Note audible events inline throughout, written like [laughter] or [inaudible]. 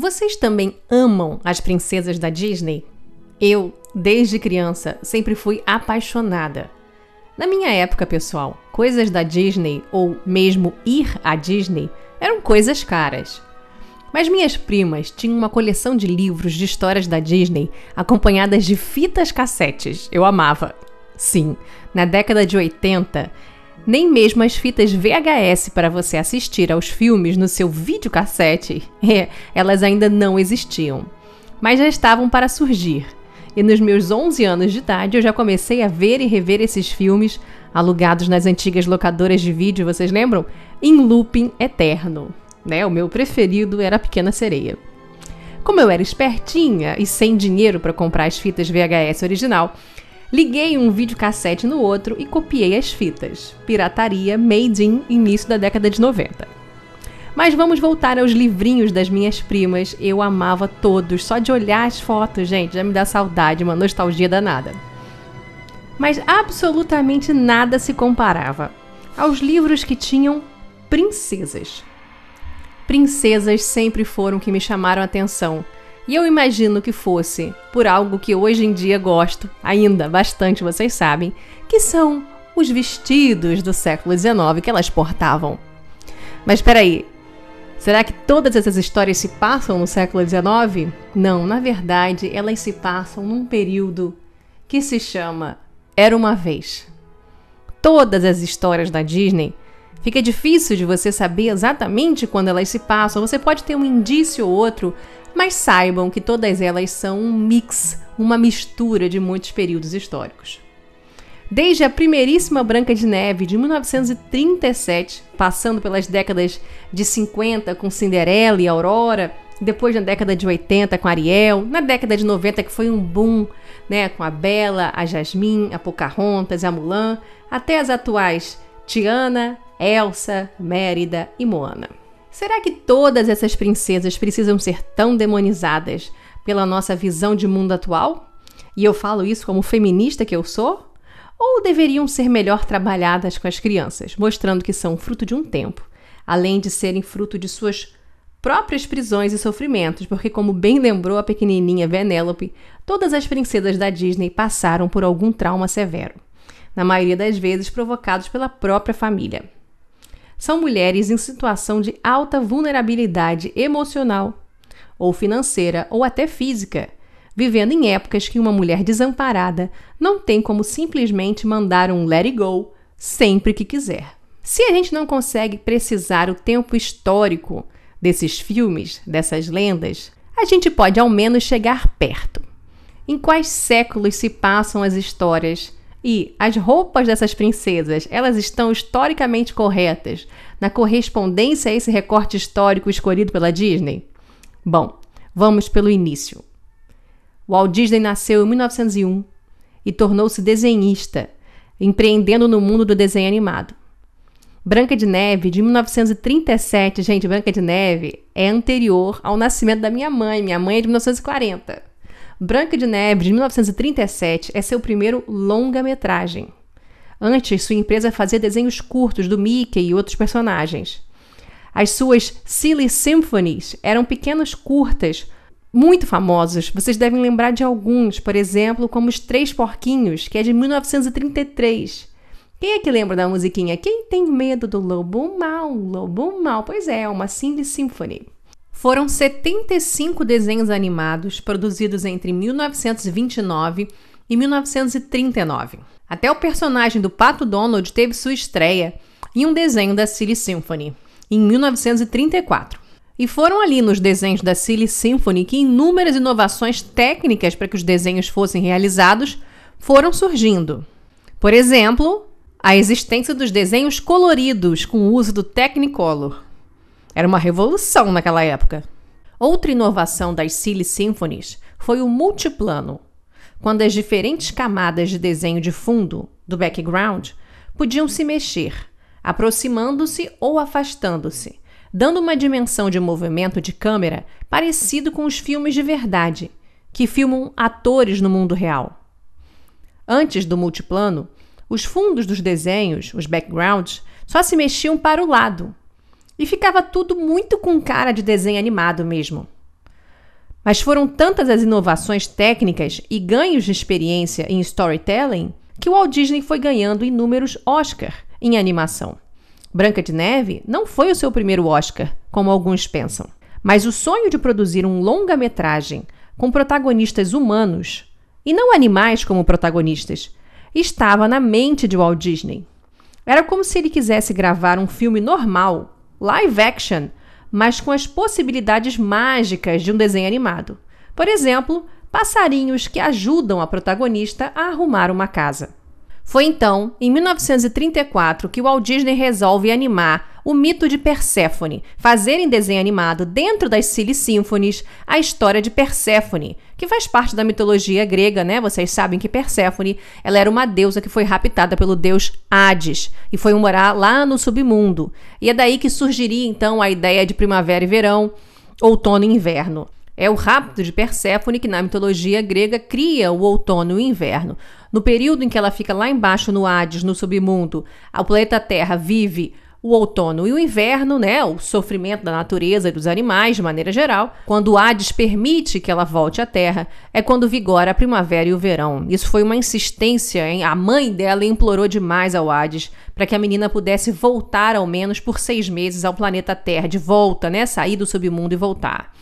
Vocês também amam as princesas da Disney? Eu, desde criança, sempre fui apaixonada. Na minha época, pessoal, coisas da Disney ou mesmo ir à Disney eram coisas caras. Mas minhas primas tinham uma coleção de livros de histórias da Disney acompanhadas de fitas cassetes. Eu amava. Sim, na década de 80 nem mesmo as fitas VHS para você assistir aos filmes no seu videocassete, [laughs] é, elas ainda não existiam. Mas já estavam para surgir. E nos meus 11 anos de idade eu já comecei a ver e rever esses filmes alugados nas antigas locadoras de vídeo, vocês lembram? Em looping eterno. Né? O meu preferido era a Pequena Sereia. Como eu era espertinha e sem dinheiro para comprar as fitas VHS original, Liguei um videocassete no outro e copiei as fitas. Pirataria made in início da década de 90. Mas vamos voltar aos livrinhos das minhas primas. Eu amava todos, só de olhar as fotos, gente, já me dá saudade, uma nostalgia danada. Mas absolutamente nada se comparava aos livros que tinham princesas. Princesas sempre foram que me chamaram a atenção e eu imagino que fosse por algo que hoje em dia gosto, ainda bastante vocês sabem, que são os vestidos do século XIX que elas portavam. Mas peraí, será que todas essas histórias se passam no século XIX? Não, na verdade, elas se passam num período que se chama Era uma Vez. Todas as histórias da Disney fica difícil de você saber exatamente quando elas se passam. Você pode ter um indício ou outro mas saibam que todas elas são um mix, uma mistura de muitos períodos históricos. Desde a primeiríssima Branca de Neve de 1937, passando pelas décadas de 50 com Cinderela e Aurora, depois na década de 80 com Ariel, na década de 90 que foi um boom, né, com a Bela, a Jasmine, a Pocahontas, a Mulan, até as atuais Tiana, Elsa, Mérida e Moana. Será que todas essas princesas precisam ser tão demonizadas pela nossa visão de mundo atual? E eu falo isso como feminista que eu sou? Ou deveriam ser melhor trabalhadas com as crianças, mostrando que são fruto de um tempo, além de serem fruto de suas próprias prisões e sofrimentos, porque, como bem lembrou a pequenininha Venélope, todas as princesas da Disney passaram por algum trauma severo, na maioria das vezes provocados pela própria família são mulheres em situação de alta vulnerabilidade emocional, ou financeira, ou até física, vivendo em épocas que uma mulher desamparada não tem como simplesmente mandar um let it go sempre que quiser. Se a gente não consegue precisar o tempo histórico desses filmes, dessas lendas, a gente pode ao menos chegar perto. Em quais séculos se passam as histórias e as roupas dessas princesas, elas estão historicamente corretas na correspondência a esse recorte histórico escolhido pela Disney? Bom, vamos pelo início. Walt Disney nasceu em 1901 e tornou-se desenhista, empreendendo no mundo do desenho animado. Branca de Neve, de 1937, gente, Branca de Neve é anterior ao nascimento da minha mãe. Minha mãe é de 1940. Branca de Neve, de 1937, é seu primeiro longa-metragem. Antes, sua empresa fazia desenhos curtos do Mickey e outros personagens. As suas Silly Symphonies eram pequenos curtas, muito famosos. Vocês devem lembrar de alguns, por exemplo, como Os Três Porquinhos, que é de 1933. Quem é que lembra da musiquinha? Quem tem medo do lobo mal, lobo mal? Pois é, é, uma Silly Symphony. Foram 75 desenhos animados produzidos entre 1929 e 1939. Até o personagem do Pato Donald teve sua estreia em um desenho da Silly Symphony, em 1934. E foram ali nos desenhos da Silly Symphony que inúmeras inovações técnicas para que os desenhos fossem realizados foram surgindo. Por exemplo, a existência dos desenhos coloridos com o uso do Technicolor. Era uma revolução naquela época. Outra inovação das Silly Symphonies foi o multiplano, quando as diferentes camadas de desenho de fundo, do background, podiam se mexer, aproximando-se ou afastando-se, dando uma dimensão de movimento de câmera parecido com os filmes de verdade, que filmam atores no mundo real. Antes do multiplano, os fundos dos desenhos, os backgrounds, só se mexiam para o lado, e ficava tudo muito com cara de desenho animado mesmo. Mas foram tantas as inovações técnicas e ganhos de experiência em storytelling que o Walt Disney foi ganhando inúmeros Oscar em animação. Branca de Neve não foi o seu primeiro Oscar, como alguns pensam, mas o sonho de produzir um longa-metragem com protagonistas humanos e não animais como protagonistas estava na mente de Walt Disney. Era como se ele quisesse gravar um filme normal live action, mas com as possibilidades mágicas de um desenho animado. Por exemplo, passarinhos que ajudam a protagonista a arrumar uma casa. Foi então, em 1934, que Walt Disney resolve animar o mito de Perséfone, fazer em desenho animado dentro das Silly Symphonies a história de Perséfone, que faz parte da mitologia grega, né? Vocês sabem que Perséfone, ela era uma deusa que foi raptada pelo deus Hades e foi morar lá no submundo. E é daí que surgiria então a ideia de primavera e verão, outono e inverno. É o rapto de Perséfone que na mitologia grega cria o outono e o inverno. No período em que ela fica lá embaixo no Hades, no submundo, o planeta Terra vive o outono e o inverno, né, o sofrimento da natureza e dos animais de maneira geral, quando o Hades permite que ela volte à Terra, é quando vigora a primavera e o verão. Isso foi uma insistência, hein? A mãe dela implorou demais ao Hades para que a menina pudesse voltar ao menos por seis meses ao planeta Terra, de volta, né, sair do submundo e voltar.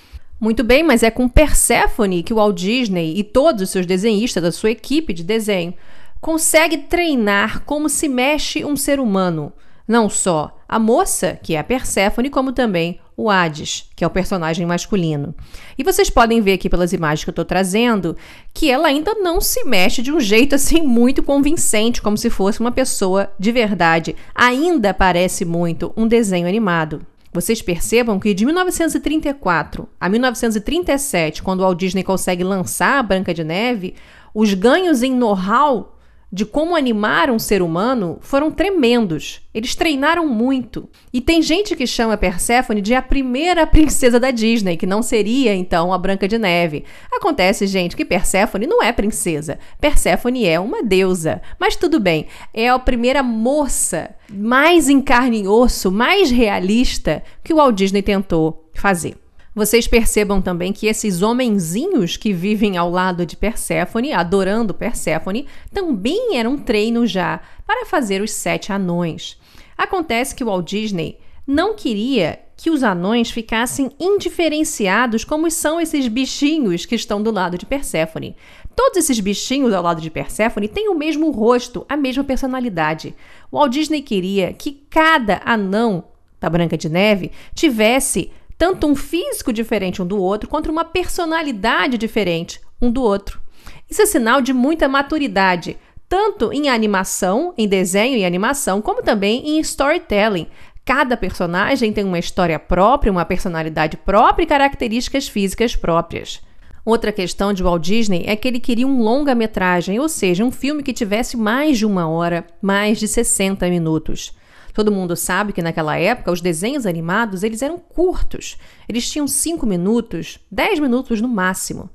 Muito bem, mas é com Persephone que o Walt Disney e todos os seus desenhistas da sua equipe de desenho consegue treinar como se mexe um ser humano não só a moça, que é a Perséfone, como também o Hades, que é o personagem masculino. E vocês podem ver aqui pelas imagens que eu estou trazendo que ela ainda não se mexe de um jeito assim muito convincente, como se fosse uma pessoa de verdade. Ainda parece muito um desenho animado. Vocês percebam que de 1934 a 1937, quando o Walt Disney consegue lançar a Branca de Neve, os ganhos em know-how de como animar um ser humano foram tremendos. Eles treinaram muito. E tem gente que chama Persephone de a primeira [laughs] princesa da Disney, que não seria então a Branca de Neve. Acontece, gente, que Persephone não é princesa. Persephone é uma deusa. Mas tudo bem, é a primeira moça mais em carne e osso, mais realista que o Walt Disney tentou fazer. Vocês percebam também que esses homenzinhos que vivem ao lado de Perséfone, adorando Perséfone, também eram treino já para fazer os sete anões. Acontece que o Walt Disney não queria que os anões ficassem indiferenciados como são esses bichinhos que estão do lado de Perséfone. Todos esses bichinhos ao lado de Perséfone têm o mesmo rosto, a mesma personalidade. O Walt Disney queria que cada anão da Branca de Neve tivesse tanto um físico diferente um do outro, quanto uma personalidade diferente um do outro. Isso é sinal de muita maturidade, tanto em animação, em desenho e animação, como também em storytelling. Cada personagem tem uma história própria, uma personalidade própria e características físicas próprias. Outra questão de Walt Disney é que ele queria um longa-metragem, ou seja, um filme que tivesse mais de uma hora, mais de 60 minutos. Todo mundo sabe que naquela época os desenhos animados eles eram curtos. Eles tinham 5 minutos, 10 minutos no máximo.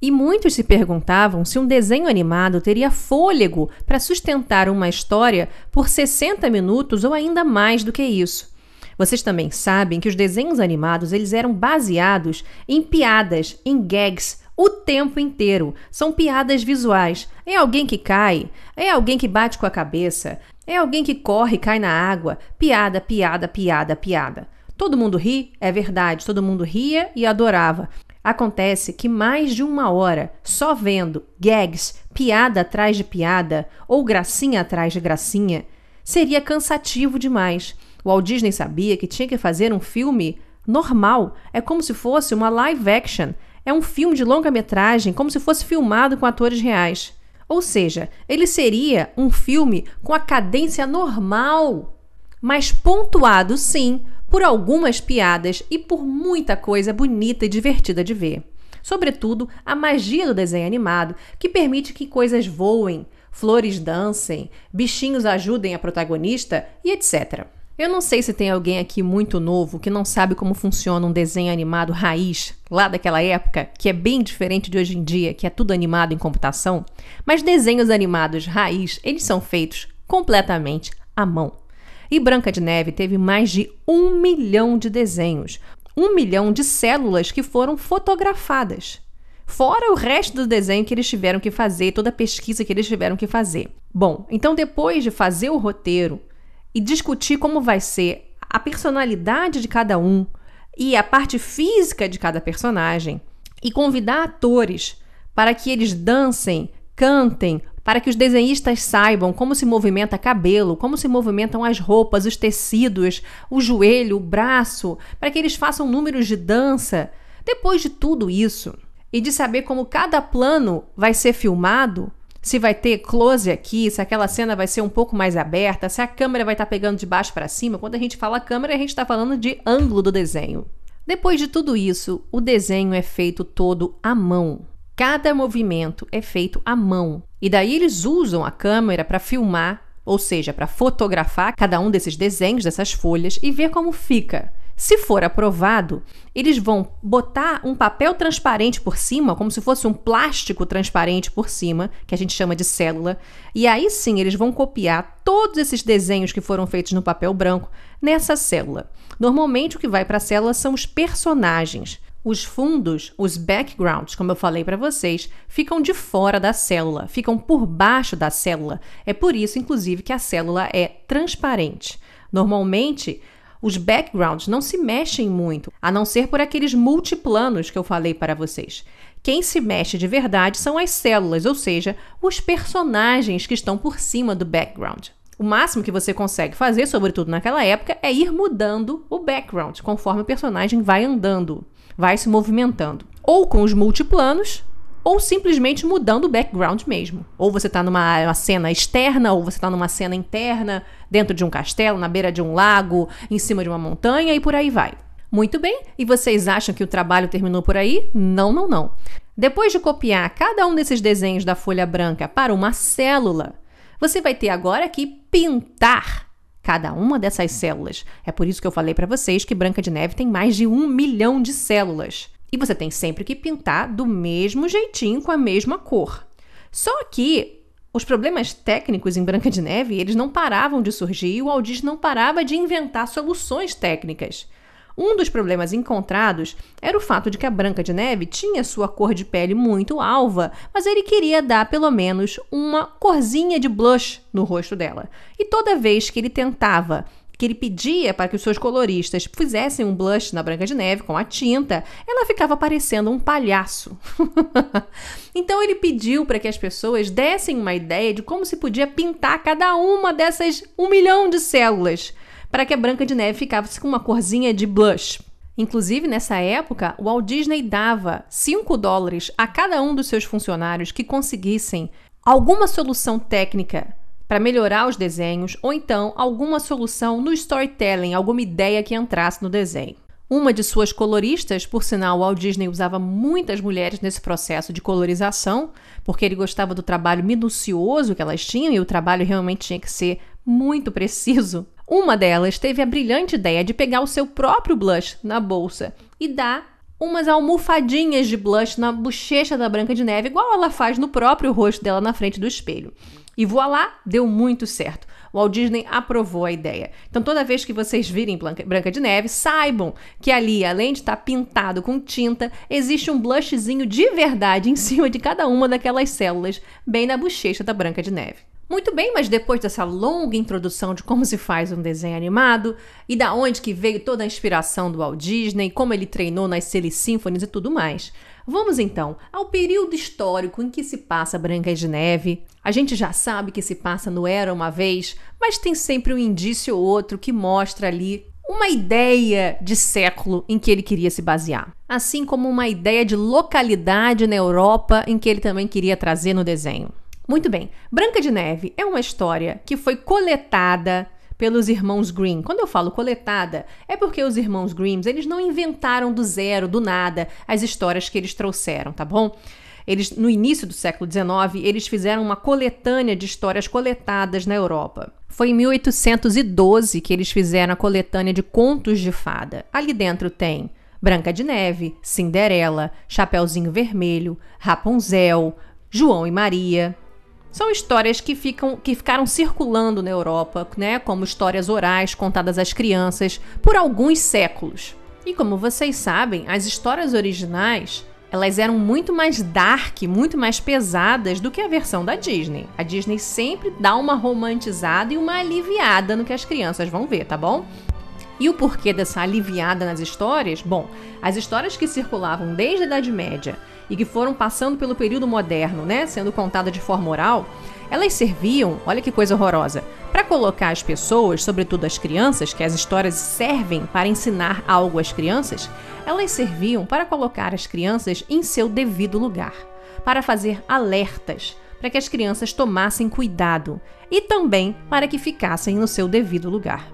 E muitos se perguntavam se um desenho animado teria fôlego para sustentar uma história por 60 minutos ou ainda mais do que isso. Vocês também sabem que os desenhos animados eles eram baseados em piadas, em gags o tempo inteiro. São piadas visuais. É alguém que cai, é alguém que bate com a cabeça, é alguém que corre, cai na água. Piada, piada, piada, piada. Todo mundo ri? É verdade, todo mundo ria e adorava. Acontece que mais de uma hora, só vendo gags, piada atrás de piada ou gracinha atrás de gracinha, seria cansativo demais. O Walt Disney sabia que tinha que fazer um filme normal. É como se fosse uma live action. É um filme de longa-metragem, como se fosse filmado com atores reais. Ou seja, ele seria um filme com a cadência normal, mas pontuado sim por algumas piadas e por muita coisa bonita e divertida de ver. Sobretudo, a magia do desenho animado, que permite que coisas voem, flores dancem, bichinhos ajudem a protagonista e etc. Eu não sei se tem alguém aqui muito novo que não sabe como funciona um desenho animado raiz, lá daquela época, que é bem diferente de hoje em dia, que é tudo animado em computação, mas desenhos animados raiz, eles são feitos completamente à mão. E Branca de Neve teve mais de um milhão de desenhos, um milhão de células que foram fotografadas. Fora o resto do desenho que eles tiveram que fazer, toda a pesquisa que eles tiveram que fazer. Bom, então depois de fazer o roteiro, e discutir como vai ser a personalidade de cada um e a parte física de cada personagem, e convidar atores para que eles dancem, cantem, para que os desenhistas saibam como se movimenta cabelo, como se movimentam as roupas, os tecidos, o joelho, o braço, para que eles façam números de dança. Depois de tudo isso, e de saber como cada plano vai ser filmado, se vai ter close aqui, se aquela cena vai ser um pouco mais aberta, se a câmera vai estar tá pegando de baixo para cima. Quando a gente fala câmera, a gente está falando de ângulo do desenho. Depois de tudo isso, o desenho é feito todo à mão. Cada movimento é feito à mão. E daí eles usam a câmera para filmar, ou seja, para fotografar cada um desses desenhos, dessas folhas e ver como fica. Se for aprovado, eles vão botar um papel transparente por cima, como se fosse um plástico transparente por cima, que a gente chama de célula, e aí sim eles vão copiar todos esses desenhos que foram feitos no papel branco nessa célula. Normalmente o que vai para a célula são os personagens. Os fundos, os backgrounds, como eu falei para vocês, ficam de fora da célula, ficam por baixo da célula. É por isso, inclusive, que a célula é transparente. Normalmente, os backgrounds não se mexem muito, a não ser por aqueles multiplanos que eu falei para vocês. Quem se mexe de verdade são as células, ou seja, os personagens que estão por cima do background. O máximo que você consegue fazer, sobretudo naquela época, é ir mudando o background conforme o personagem vai andando, vai se movimentando. Ou com os multiplanos, ou simplesmente mudando o background mesmo. Ou você está numa uma cena externa, ou você está numa cena interna, dentro de um castelo, na beira de um lago, em cima de uma montanha e por aí vai. Muito bem, e vocês acham que o trabalho terminou por aí? Não, não, não. Depois de copiar cada um desses desenhos da folha branca para uma célula, você vai ter agora que pintar cada uma dessas células. É por isso que eu falei para vocês que Branca de Neve tem mais de um milhão de células. E você tem sempre que pintar do mesmo jeitinho, com a mesma cor. Só que os problemas técnicos em Branca de Neve, eles não paravam de surgir e o Aldis não parava de inventar soluções técnicas. Um dos problemas encontrados era o fato de que a Branca de Neve tinha sua cor de pele muito alva, mas ele queria dar pelo menos uma corzinha de blush no rosto dela. E toda vez que ele tentava que ele pedia para que os seus coloristas fizessem um blush na Branca de Neve com a tinta, ela ficava parecendo um palhaço. [laughs] então ele pediu para que as pessoas dessem uma ideia de como se podia pintar cada uma dessas um milhão de células para que a Branca de Neve ficasse com uma corzinha de blush. Inclusive, nessa época, o Walt Disney dava 5 dólares a cada um dos seus funcionários que conseguissem alguma solução técnica para melhorar os desenhos ou então alguma solução no storytelling, alguma ideia que entrasse no desenho. Uma de suas coloristas, por sinal, Walt Disney usava muitas mulheres nesse processo de colorização, porque ele gostava do trabalho minucioso que elas tinham e o trabalho realmente tinha que ser muito preciso. Uma delas teve a brilhante ideia de pegar o seu próprio blush na bolsa e dar umas almofadinhas de blush na bochecha da Branca de Neve, igual ela faz no próprio rosto dela na frente do espelho. E lá deu muito certo. O Walt Disney aprovou a ideia. Então, toda vez que vocês virem Branca de Neve, saibam que ali, além de estar pintado com tinta, existe um blushzinho de verdade em cima de cada uma daquelas células, bem na bochecha da Branca de Neve. Muito bem, mas depois dessa longa introdução de como se faz um desenho animado e da onde que veio toda a inspiração do Walt Disney, como ele treinou nas Silly Symphonies e tudo mais, Vamos então ao período histórico em que se passa Branca de Neve. A gente já sabe que se passa no Era uma Vez, mas tem sempre um indício ou outro que mostra ali uma ideia de século em que ele queria se basear, assim como uma ideia de localidade na Europa em que ele também queria trazer no desenho. Muito bem, Branca de Neve é uma história que foi coletada pelos irmãos Green. Quando eu falo coletada, é porque os irmãos Grimm, eles não inventaram do zero, do nada, as histórias que eles trouxeram, tá bom? Eles, no início do século XIX, eles fizeram uma coletânea de histórias coletadas na Europa. Foi em 1812 que eles fizeram a coletânea de contos de fada. Ali dentro tem Branca de Neve, Cinderela, Chapeuzinho Vermelho, Rapunzel, João e Maria, são histórias que, ficam, que ficaram circulando na Europa, né, como histórias orais contadas às crianças por alguns séculos. E como vocês sabem, as histórias originais elas eram muito mais dark, muito mais pesadas do que a versão da Disney. A Disney sempre dá uma romantizada e uma aliviada no que as crianças vão ver, tá bom? E o porquê dessa aliviada nas histórias? Bom, as histórias que circulavam desde a Idade Média e que foram passando pelo período moderno, né, sendo contada de forma oral, elas serviam, olha que coisa horrorosa, para colocar as pessoas, sobretudo as crianças, que as histórias servem para ensinar algo às crianças, elas serviam para colocar as crianças em seu devido lugar, para fazer alertas, para que as crianças tomassem cuidado e também para que ficassem no seu devido lugar.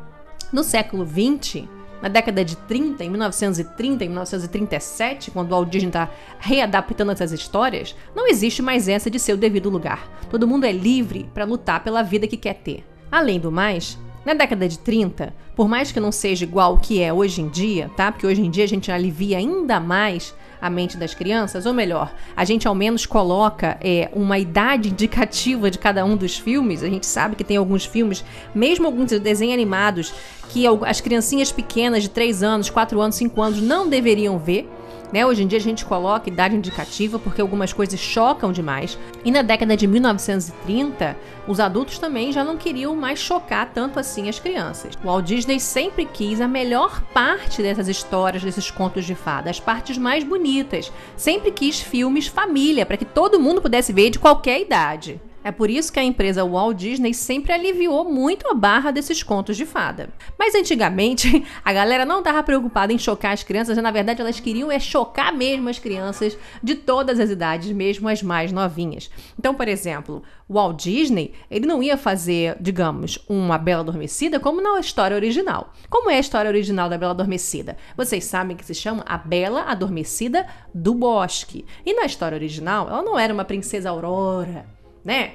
No século XX, na década de 30, em 1930, em 1937, quando o Walt Disney está readaptando essas histórias, não existe mais essa de seu devido lugar. Todo mundo é livre para lutar pela vida que quer ter. Além do mais, na década de 30, por mais que não seja igual o que é hoje em dia, tá? Porque hoje em dia a gente alivia ainda mais a mente das crianças, ou melhor, a gente ao menos coloca é, uma idade indicativa de cada um dos filmes. A gente sabe que tem alguns filmes, mesmo alguns desenhos animados, que as criancinhas pequenas de 3 anos, 4 anos, 5 anos não deveriam ver, né? Hoje em dia a gente coloca idade indicativa porque algumas coisas chocam demais. E na década de 1930, os adultos também já não queriam mais chocar tanto assim as crianças. O Walt Disney sempre quis a melhor parte dessas histórias, desses contos de fada, as partes mais bonitas. Sempre quis filmes família, para que todo mundo pudesse ver de qualquer idade. É por isso que a empresa Walt Disney sempre aliviou muito a barra desses contos de fada. Mas antigamente, [laughs] a galera não estava preocupada em chocar as crianças, né? na verdade elas queriam é chocar mesmo as crianças de todas as idades, mesmo as mais novinhas. Então, por exemplo, Walt Disney, ele não ia fazer, digamos, uma Bela Adormecida como na história original. Como é a história original da Bela Adormecida? Vocês sabem que se chama A Bela Adormecida do Bosque. E na história original, ela não era uma princesa Aurora, né?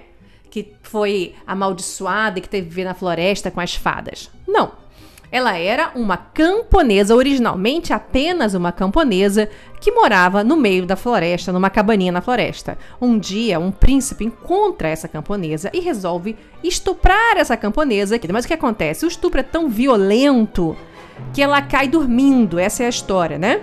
Que foi amaldiçoada e que teve que viver na floresta com as fadas. Não. Ela era uma camponesa, originalmente apenas uma camponesa, que morava no meio da floresta, numa cabaninha na floresta. Um dia, um príncipe encontra essa camponesa e resolve estuprar essa camponesa. Mas o que acontece? O estupro é tão violento que ela cai dormindo. Essa é a história, né?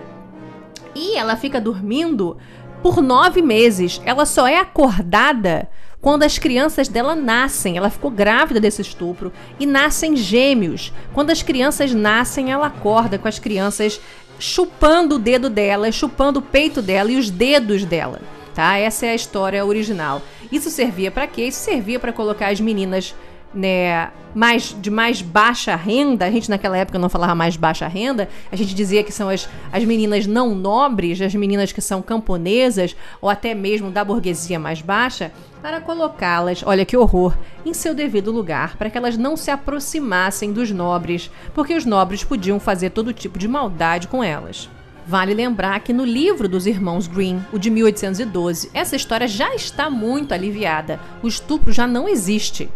E ela fica dormindo por nove meses. Ela só é acordada quando as crianças dela nascem, ela ficou grávida desse estupro e nascem gêmeos. Quando as crianças nascem, ela acorda com as crianças chupando o dedo dela, chupando o peito dela e os dedos dela. Tá? Essa é a história original. Isso servia para quê? Isso servia para colocar as meninas né, mais, de mais baixa renda, a gente naquela época não falava mais baixa renda, a gente dizia que são as, as meninas não nobres, as meninas que são camponesas ou até mesmo da burguesia mais baixa, para colocá-las, olha que horror, em seu devido lugar, para que elas não se aproximassem dos nobres, porque os nobres podiam fazer todo tipo de maldade com elas. Vale lembrar que no livro dos irmãos Green, o de 1812, essa história já está muito aliviada. O estupro já não existe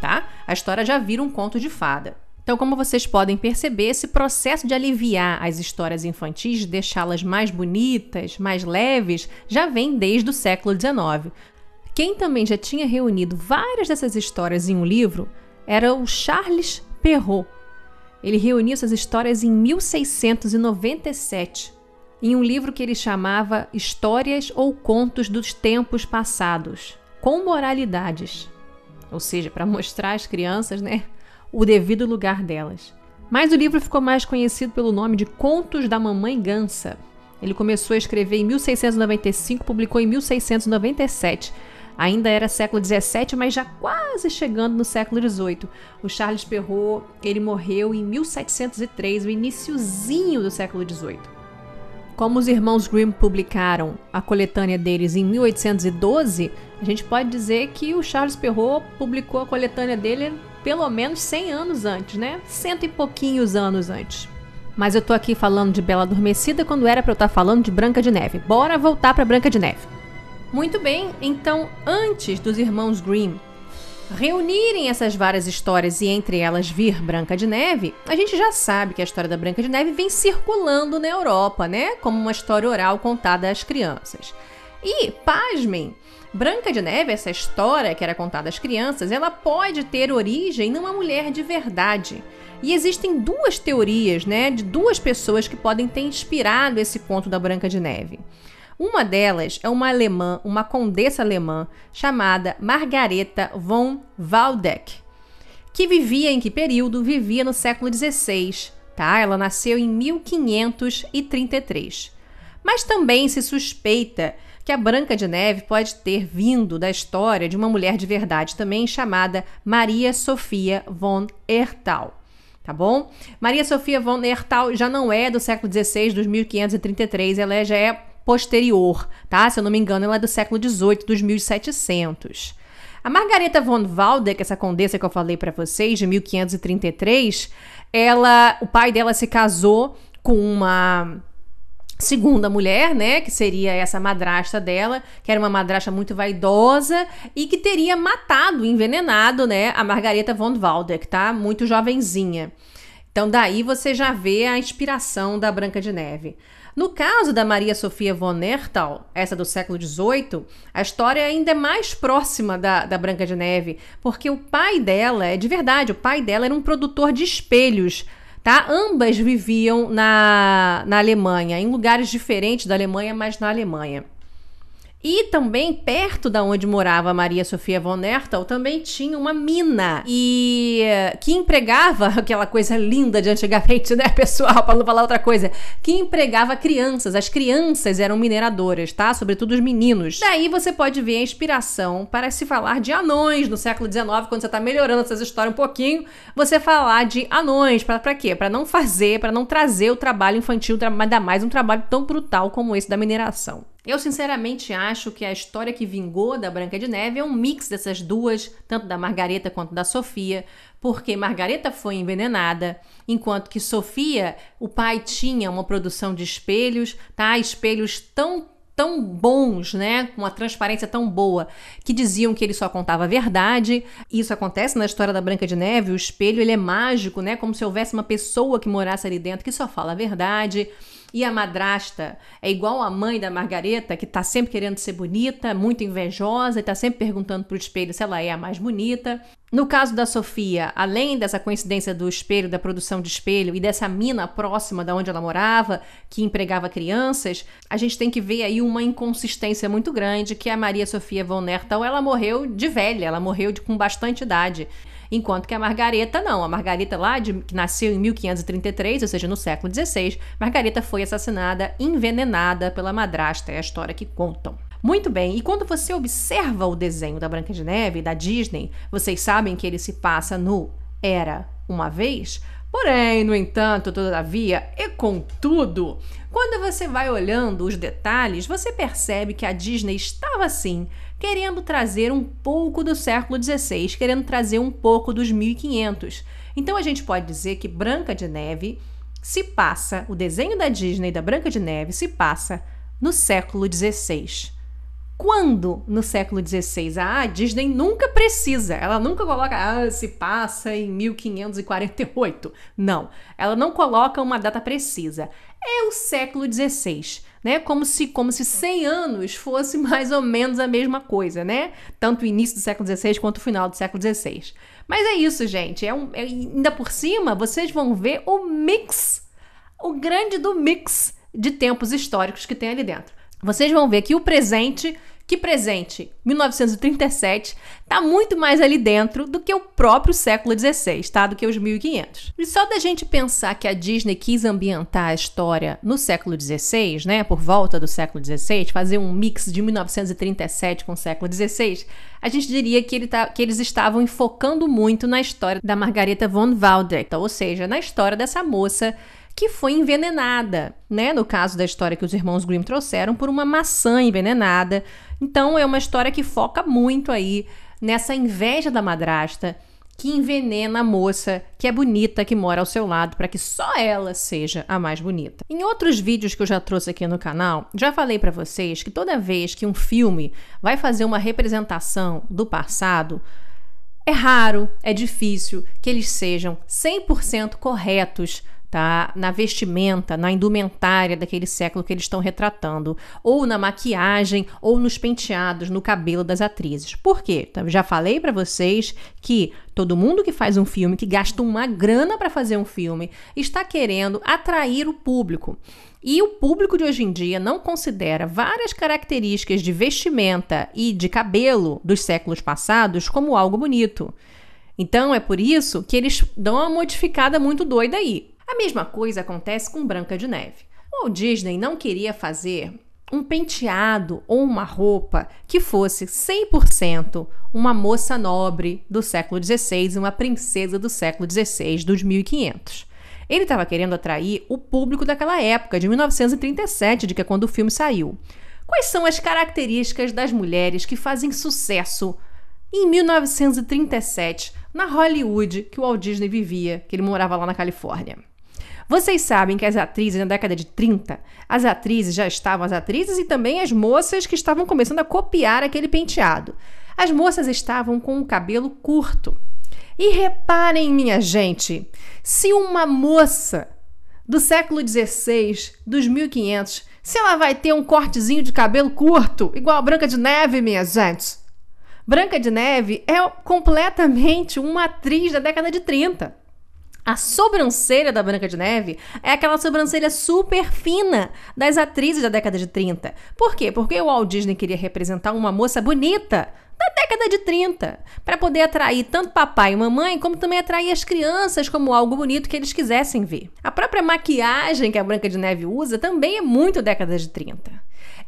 tá? A história já vira um conto de fada. Então, como vocês podem perceber, esse processo de aliviar as histórias infantis, deixá-las mais bonitas, mais leves, já vem desde o século XIX. Quem também já tinha reunido várias dessas histórias em um livro era o Charles Perrault. Ele reuniu essas histórias em 1697, em um livro que ele chamava Histórias ou Contos dos Tempos Passados, com Moralidades ou seja, para mostrar às crianças né, o devido lugar delas. Mas o livro ficou mais conhecido pelo nome de Contos da Mamãe Gansa. Ele começou a escrever em 1695, publicou em 1697. Ainda era século XVII, mas já quase chegando no século XVIII. O Charles Perrault ele morreu em 1703, o iníciozinho do século XVIII. Como os irmãos Grimm publicaram a coletânea deles em 1812, a gente pode dizer que o Charles Perrault publicou a coletânea dele pelo menos 100 anos antes, né? Cento e pouquinhos anos antes. Mas eu tô aqui falando de Bela Adormecida quando era para eu estar tá falando de Branca de Neve. Bora voltar para Branca de Neve. Muito bem, então antes dos irmãos Grimm reunirem essas várias histórias e entre elas vir Branca de Neve, a gente já sabe que a história da Branca de Neve vem circulando na Europa, né? Como uma história oral contada às crianças. E, pasmem, Branca de Neve, essa história que era contada às crianças, ela pode ter origem numa mulher de verdade. E existem duas teorias, né, de duas pessoas que podem ter inspirado esse conto da Branca de Neve. Uma delas é uma alemã, uma condessa alemã, chamada Margareta von Waldeck, que vivia em que período? Vivia no século XVI, tá? Ela nasceu em 1533. Mas também se suspeita que a Branca de Neve pode ter vindo da história de uma mulher de verdade também chamada Maria Sofia von Ertal. Tá bom? Maria Sofia von Ertal já não é do século XVI, dos 1533, ela já é posterior, tá? Se eu não me engano, ela é do século XVIII, dos 1700. A Margareta von Waldeck, essa condessa que eu falei para vocês, de 1533, ela, o pai dela se casou com uma segunda mulher, né, que seria essa madrasta dela, que era uma madrasta muito vaidosa e que teria matado, envenenado, né, a Margareta von Waldeck, tá? Muito jovenzinha. Então daí você já vê a inspiração da Branca de Neve. No caso da Maria Sofia von Erthal, essa do século XVIII, a história ainda é mais próxima da, da Branca de Neve, porque o pai dela, é de verdade, o pai dela era um produtor de espelhos tá? Ambas viviam na, na Alemanha, em lugares diferentes da Alemanha, mas na Alemanha. E também, perto da onde morava Maria Sofia von Nertel também tinha uma mina. E eh, que empregava [laughs] aquela coisa linda de antigamente, né, pessoal? [laughs] Para não falar outra coisa. Que empregava crianças. As crianças eram mineradoras, tá? Sobretudo os meninos. Daí você pode ver a inspiração para se falar de anões no século XIX, quando você tá melhorando essas histórias um pouquinho. Você falar de anões. para quê? Para não fazer, para não trazer o trabalho infantil, ainda mais um trabalho tão brutal como esse da mineração. Eu sinceramente acho que a história que vingou da Branca de Neve é um mix dessas duas, tanto da Margareta quanto da Sofia, porque Margareta foi envenenada, enquanto que Sofia, o pai tinha uma produção de espelhos, tá? Espelhos tão tão bons, né, com uma transparência tão boa, que diziam que ele só contava a verdade. Isso acontece na história da Branca de Neve, o espelho ele é mágico, né, como se houvesse uma pessoa que morasse ali dentro que só fala a verdade. E a madrasta é igual a mãe da Margareta, que está sempre querendo ser bonita, muito invejosa e está sempre perguntando para o espelho se ela é a mais bonita. No caso da Sofia, além dessa coincidência do espelho, da produção de espelho e dessa mina próxima da onde ela morava, que empregava crianças, a gente tem que ver aí uma inconsistência muito grande que é a Maria Sofia von Nertal, ela morreu de velha, ela morreu de, com bastante idade. Enquanto que a Margareta não. A Margareta lá, de, que nasceu em 1533, ou seja, no século XVI, Margareta foi assassinada, envenenada pela madrasta. É a história que contam. Muito bem, e quando você observa o desenho da Branca de Neve, da Disney, vocês sabem que ele se passa no Era uma Vez? Porém, no entanto, todavia e contudo, quando você vai olhando os detalhes, você percebe que a Disney estava sim querendo trazer um pouco do século XVI, querendo trazer um pouco dos 1500. Então a gente pode dizer que Branca de Neve se passa, o desenho da Disney da Branca de Neve se passa no século XVI. Quando no século XVI? Ah, a Disney nunca precisa, ela nunca coloca, ah, se passa em 1548. Não, ela não coloca uma data precisa. É o século XVI, né? Como se, como se 100 anos fosse [laughs] mais ou menos a mesma coisa, né? Tanto o início do século XVI quanto o final do século XVI. Mas é isso, gente. É um, é, ainda por cima, vocês vão ver o mix, o grande do mix de tempos históricos que tem ali dentro. Vocês vão ver que o presente que presente 1937 está muito mais ali dentro do que o próprio século XVI, tá? Do que os 1500. E só da gente pensar que a Disney quis ambientar a história no século XVI, né? Por volta do século XVI, fazer um mix de 1937 com o século XVI, a gente diria que, ele tá, que eles estavam enfocando muito na história da Margareta von Waldeck, ou seja, na história dessa moça que foi envenenada, né? No caso da história que os irmãos Grimm trouxeram, por uma maçã envenenada. Então é uma história que foca muito aí nessa inveja da madrasta que envenena a moça que é bonita que mora ao seu lado para que só ela seja a mais bonita. Em outros vídeos que eu já trouxe aqui no canal, já falei para vocês que toda vez que um filme vai fazer uma representação do passado, é raro, é difícil que eles sejam 100% corretos tá? Na vestimenta, na indumentária daquele século que eles estão retratando, ou na maquiagem, ou nos penteados, no cabelo das atrizes. Por quê? Então, já falei para vocês que todo mundo que faz um filme, que gasta uma grana para fazer um filme, está querendo atrair o público. E o público de hoje em dia não considera várias características de vestimenta e de cabelo dos séculos passados como algo bonito. Então é por isso que eles dão uma modificada muito doida aí. A mesma coisa acontece com Branca de Neve. Walt Disney não queria fazer um penteado ou uma roupa que fosse 100% uma moça nobre do século XVI, uma princesa do século XVI, dos 1500. Ele estava querendo atrair o público daquela época, de 1937, de que é quando o filme saiu. Quais são as características das mulheres que fazem sucesso em 1937 na Hollywood que o Walt Disney vivia, que ele morava lá na Califórnia? Vocês sabem que as atrizes na década de 30, as atrizes já estavam as atrizes e também as moças que estavam começando a copiar aquele penteado. As moças estavam com o cabelo curto. E reparem, minha gente, se uma moça do século XVI, dos 1500, se ela vai ter um cortezinho de cabelo curto, igual a Branca de Neve, minha gente. Branca de Neve é completamente uma atriz da década de 30. A sobrancelha da Branca de Neve é aquela sobrancelha super fina das atrizes da década de 30. Por quê? Porque o Walt Disney queria representar uma moça bonita da década de 30, para poder atrair tanto papai e mamãe, como também atrair as crianças como algo bonito que eles quisessem ver. A própria maquiagem que a Branca de Neve usa também é muito década de 30.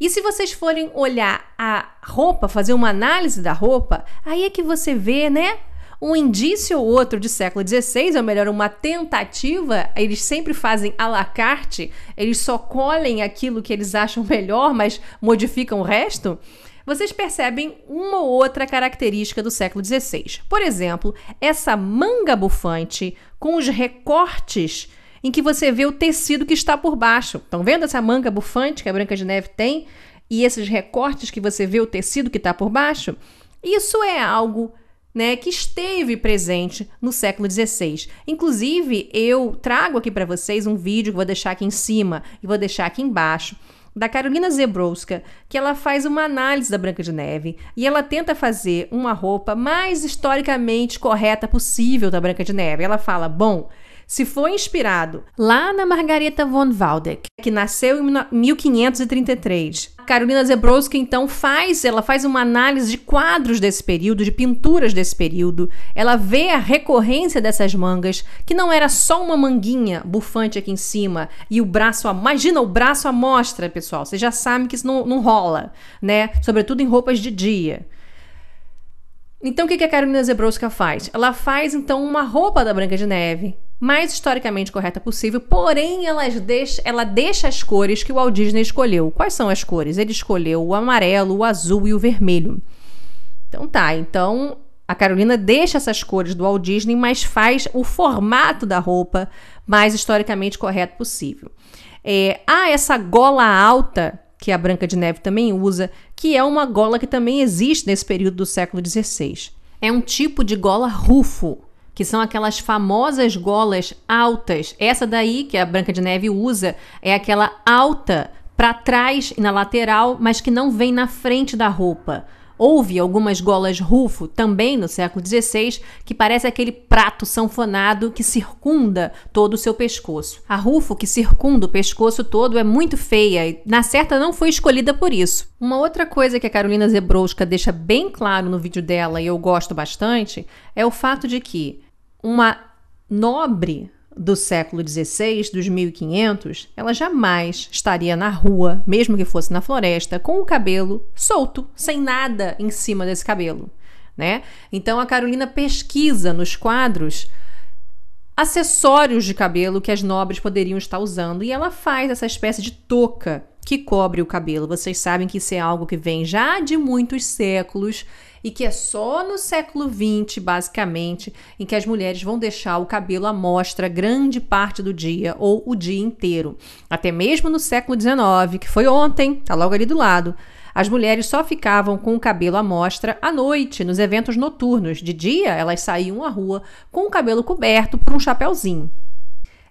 E se vocês forem olhar a roupa, fazer uma análise da roupa, aí é que você vê, né, um indício ou outro de século XVI, ou melhor, uma tentativa, eles sempre fazem à la carte, eles só colhem aquilo que eles acham melhor, mas modificam o resto vocês percebem uma ou outra característica do século XVI. Por exemplo, essa manga bufante com os recortes em que você vê o tecido que está por baixo. Estão vendo essa manga bufante que a Branca de Neve tem? E esses recortes que você vê o tecido que está por baixo? Isso é algo né, que esteve presente no século XVI. Inclusive, eu trago aqui para vocês um vídeo que vou deixar aqui em cima e vou deixar aqui embaixo da Carolina Zebrowska, que ela faz uma análise da Branca de Neve e ela tenta fazer uma roupa mais historicamente correta possível da Branca de Neve. Ela fala: "Bom, se foi inspirado lá na Margareta von Waldeck, que nasceu em 1533. A Carolina Zebrowski então faz, ela faz uma análise de quadros desse período, de pinturas desse período. Ela vê a recorrência dessas mangas, que não era só uma manguinha bufante aqui em cima e o braço, a... imagina o braço à mostra, pessoal. Você já sabe que isso não, não rola, né? Sobretudo em roupas de dia. Então, o que a Carolina Zebrowska faz? Ela faz, então, uma roupa da Branca de Neve, mais historicamente correta possível, porém elas ela deixa as cores que o Walt Disney escolheu. Quais são as cores? Ele escolheu o amarelo, o azul e o vermelho. Então tá, então a Carolina deixa essas cores do Walt Disney, mas faz o formato da roupa mais historicamente correto possível. É, há essa gola alta que a Branca de Neve também usa, que é uma gola que também existe nesse período do século XVI. É um tipo de gola rufo, que são aquelas famosas golas altas. Essa daí que a Branca de Neve usa é aquela alta para trás e na lateral, mas que não vem na frente da roupa. Houve algumas golas rufo também no século XVI, que parece aquele prato sanfonado que circunda todo o seu pescoço. A rufo que circunda o pescoço todo é muito feia e, na certa, não foi escolhida por isso. Uma outra coisa que a Carolina Zebrowska deixa bem claro no vídeo dela e eu gosto bastante é o fato de que uma nobre do século XVI, dos 1500, ela jamais estaria na rua, mesmo que fosse na floresta, com o cabelo solto, sem nada em cima desse cabelo, né? Então a Carolina pesquisa nos quadros acessórios de cabelo que as nobres poderiam estar usando e ela faz essa espécie de touca que cobre o cabelo. Vocês sabem que isso é algo que vem já de muitos séculos e que é só no século XX, basicamente, em que as mulheres vão deixar o cabelo à mostra grande parte do dia ou o dia inteiro. Até mesmo no século XIX, que foi ontem, tá logo ali do lado. As mulheres só ficavam com o cabelo à mostra à noite, nos eventos noturnos. De dia, elas saíam à rua com o cabelo coberto por um chapéuzinho.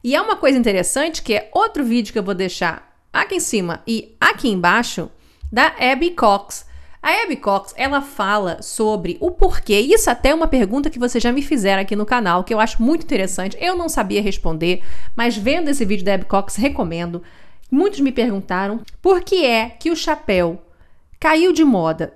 E é uma coisa interessante que é outro vídeo que eu vou deixar aqui em cima e aqui embaixo, da Abby Cox. A Abby Cox, ela fala sobre o porquê. Isso até é uma pergunta que vocês já me fizeram aqui no canal, que eu acho muito interessante. Eu não sabia responder, mas vendo esse vídeo da Abby Cox, recomendo. Muitos me perguntaram por que é que o chapéu caiu de moda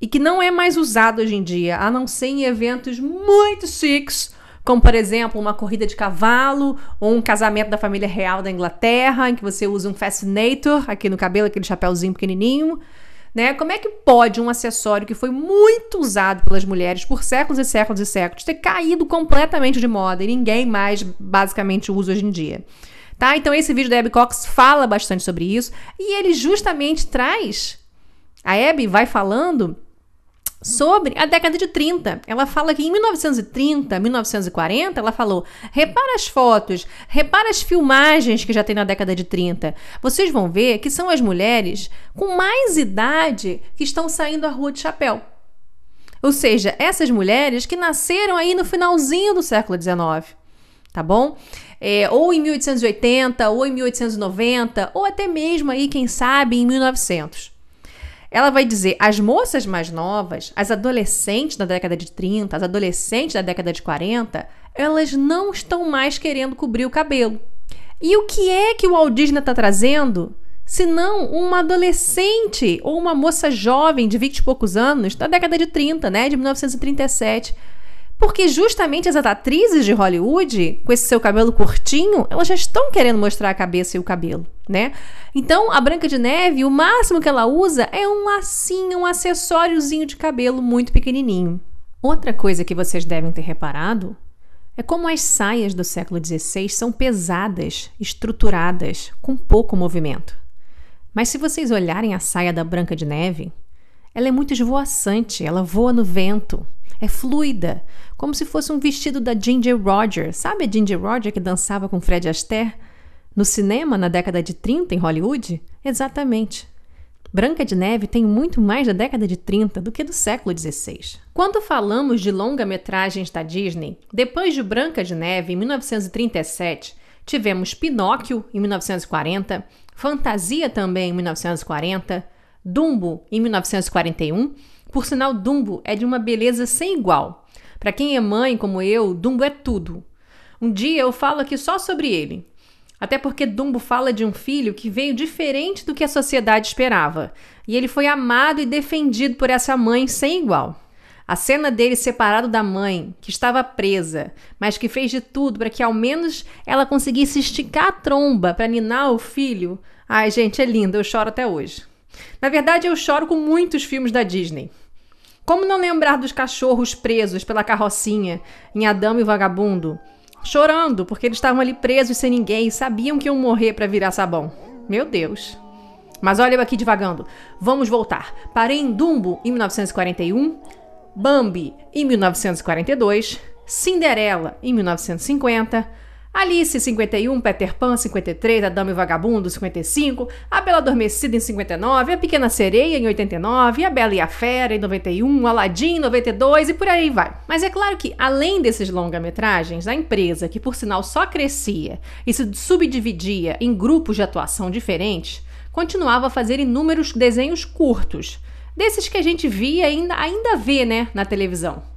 e que não é mais usado hoje em dia, a não ser em eventos muito chiques como por exemplo uma corrida de cavalo ou um casamento da família real da Inglaterra, em que você usa um fascinator aqui no cabelo, aquele chapéuzinho pequenininho. Né? Como é que pode um acessório que foi muito usado pelas mulheres por séculos e séculos e séculos ter caído completamente de moda e ninguém mais basicamente usa hoje em dia? Tá? Então esse vídeo da Abby Cox fala bastante sobre isso e ele justamente traz a Abby vai falando sobre a década de 30. Ela fala que em 1930, 1940, ela falou: repara as fotos, repara as filmagens que já tem na década de 30. Vocês vão ver que são as mulheres com mais idade que estão saindo à rua de chapéu. Ou seja, essas mulheres que nasceram aí no finalzinho do século XIX, tá bom? É, ou em 1880, ou em 1890, ou até mesmo aí, quem sabe, em 1900. Ela vai dizer: as moças mais novas, as adolescentes da década de 30, as adolescentes da década de 40, elas não estão mais querendo cobrir o cabelo. E o que é que o Walt Disney está trazendo? Senão uma adolescente ou uma moça jovem de 20 e poucos anos, da década de 30, né, de 1937, porque justamente as atrizes de Hollywood, com esse seu cabelo curtinho, elas já estão querendo mostrar a cabeça e o cabelo, né? Então, a Branca de Neve, o máximo que ela usa é um lacinho, um acessóriozinho de cabelo muito pequenininho. Outra coisa que vocês devem ter reparado é como as saias do século XVI são pesadas, estruturadas, com pouco movimento. Mas se vocês olharem a saia da Branca de Neve, ela é muito esvoaçante, ela voa no vento, é fluida, como se fosse um vestido da Ginger Rogers. Sabe a Ginger Rogers que dançava com Fred Astaire no cinema na década de 30 em Hollywood? Exatamente. Branca de Neve tem muito mais da década de 30 do que do século XVI. Quando falamos de longa-metragens da Disney, depois de Branca de Neve, em 1937, tivemos Pinóquio, em 1940, Fantasia também, em 1940, Dumbo, em 1941 por sinal, Dumbo é de uma beleza sem igual. Para quem é mãe como eu, Dumbo é tudo. Um dia eu falo aqui só sobre ele. Até porque Dumbo fala de um filho que veio diferente do que a sociedade esperava, e ele foi amado e defendido por essa mãe sem igual. A cena dele separado da mãe, que estava presa, mas que fez de tudo para que ao menos ela conseguisse esticar a tromba para ninar o filho. Ai, gente, é linda, eu choro até hoje. Na verdade, eu choro com muitos filmes da Disney. Como não lembrar dos cachorros presos pela carrocinha em Adão e o Vagabundo? Chorando, porque eles estavam ali presos sem ninguém e sabiam que iam morrer para virar sabão. Meu Deus. Mas olha eu aqui devagando. Vamos voltar. Parei em Dumbo em 1941, Bambi em 1942, Cinderela em 1950. Alice, 51, Peter Pan, 53, A Dama e o Vagabundo, 55, A Bela Adormecida, em 59, A Pequena Sereia, em 89, A Bela e a Fera, em 91, Aladdin, em 92 e por aí vai. Mas é claro que, além desses longa-metragens, a empresa, que por sinal só crescia e se subdividia em grupos de atuação diferentes, continuava a fazer inúmeros desenhos curtos, desses que a gente via ainda, ainda vê, né, na televisão.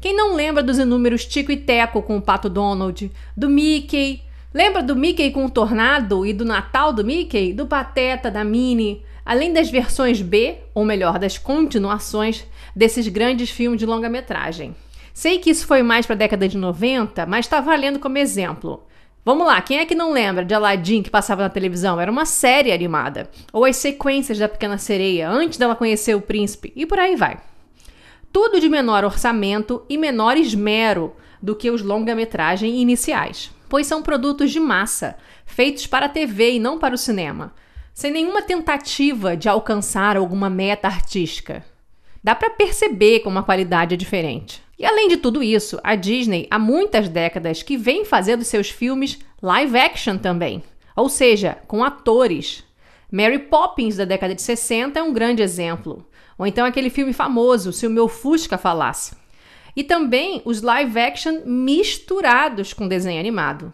Quem não lembra dos inúmeros Tico e Teco com o Pato Donald, do Mickey? Lembra do Mickey com o Tornado e do Natal do Mickey, do Pateta, da Minnie? Além das versões B, ou melhor, das continuações desses grandes filmes de longa-metragem. Sei que isso foi mais para a década de 90, mas está valendo como exemplo. Vamos lá, quem é que não lembra de Aladdin que passava na televisão? Era uma série animada. Ou as sequências da Pequena Sereia, antes dela conhecer o príncipe, e por aí vai tudo de menor orçamento e menor esmero do que os longa-metragem iniciais, pois são produtos de massa, feitos para a TV e não para o cinema, sem nenhuma tentativa de alcançar alguma meta artística. Dá para perceber como a qualidade é diferente. E além de tudo isso, a Disney há muitas décadas que vem fazendo seus filmes live action também, ou seja, com atores. Mary Poppins da década de 60 é um grande exemplo. Ou então aquele filme famoso, Se o Meu Fusca Falasse. E também os live action misturados com desenho animado.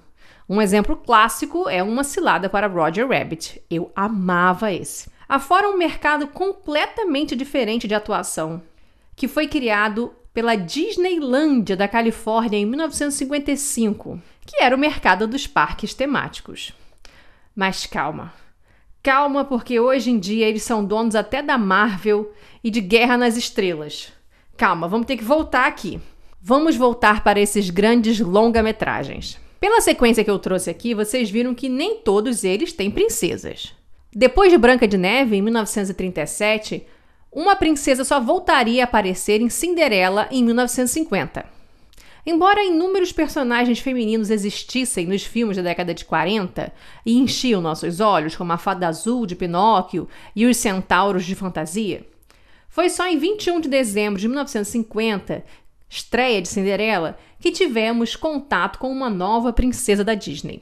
Um exemplo clássico é Uma Cilada para Roger Rabbit. Eu amava esse. Afora um mercado completamente diferente de atuação, que foi criado pela Disneylândia da Califórnia em 1955, que era o mercado dos parques temáticos. Mas calma, Calma, porque hoje em dia eles são donos até da Marvel e de Guerra nas Estrelas. Calma, vamos ter que voltar aqui. Vamos voltar para esses grandes longa-metragens. Pela sequência que eu trouxe aqui, vocês viram que nem todos eles têm princesas. Depois de Branca de Neve, em 1937, uma princesa só voltaria a aparecer em Cinderela em 1950. Embora inúmeros personagens femininos existissem nos filmes da década de 40 e enchiam nossos olhos, como a Fada Azul de Pinóquio e os Centauros de Fantasia, foi só em 21 de dezembro de 1950, estreia de Cinderela, que tivemos contato com uma nova princesa da Disney.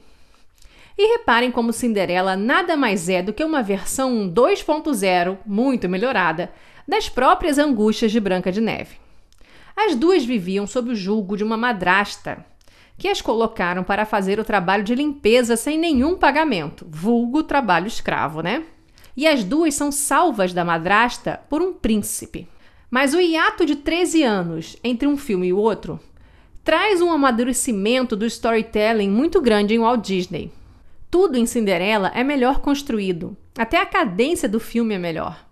E reparem como Cinderela nada mais é do que uma versão 2.0, muito melhorada, das próprias angústias de Branca de Neve. As duas viviam sob o julgo de uma madrasta, que as colocaram para fazer o trabalho de limpeza sem nenhum pagamento, vulgo trabalho escravo, né? E as duas são salvas da madrasta por um príncipe. Mas o hiato de 13 anos entre um filme e outro traz um amadurecimento do storytelling muito grande em Walt Disney. Tudo em Cinderela é melhor construído, até a cadência do filme é melhor.